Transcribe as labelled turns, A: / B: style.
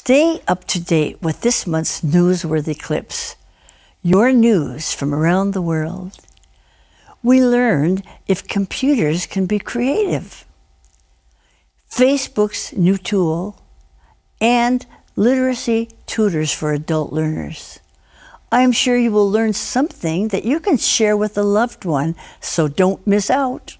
A: Stay up to date with this month's newsworthy clips, your news from around the world. We learned if computers can be creative, Facebook's new tool, and literacy tutors for adult learners. I am sure you will learn something that you can share with a loved one, so don't miss out.